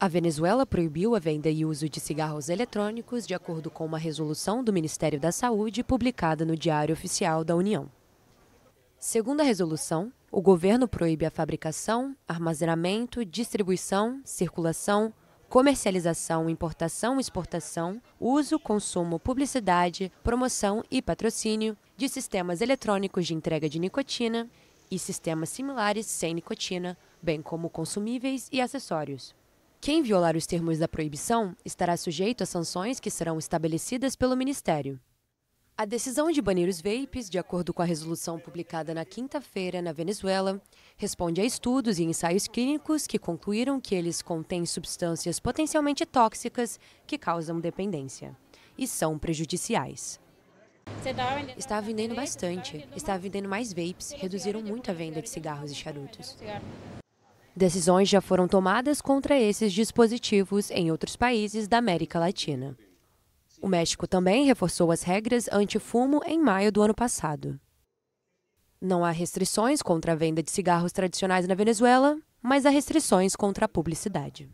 A Venezuela proibiu a venda e uso de cigarros eletrônicos de acordo com uma resolução do Ministério da Saúde publicada no Diário Oficial da União. Segundo a resolução, o governo proíbe a fabricação, armazenamento, distribuição, circulação, comercialização, importação, exportação, uso, consumo, publicidade, promoção e patrocínio de sistemas eletrônicos de entrega de nicotina e sistemas similares sem nicotina, bem como consumíveis e acessórios. Quem violar os termos da proibição estará sujeito a sanções que serão estabelecidas pelo Ministério. A decisão de banir os vapes, de acordo com a resolução publicada na quinta-feira na Venezuela, responde a estudos e ensaios clínicos que concluíram que eles contêm substâncias potencialmente tóxicas que causam dependência e são prejudiciais. Está vendendo bastante, está vendendo mais vapes, reduziram muito a venda de cigarros e charutos. Decisões já foram tomadas contra esses dispositivos em outros países da América Latina. O México também reforçou as regras antifumo em maio do ano passado. Não há restrições contra a venda de cigarros tradicionais na Venezuela, mas há restrições contra a publicidade.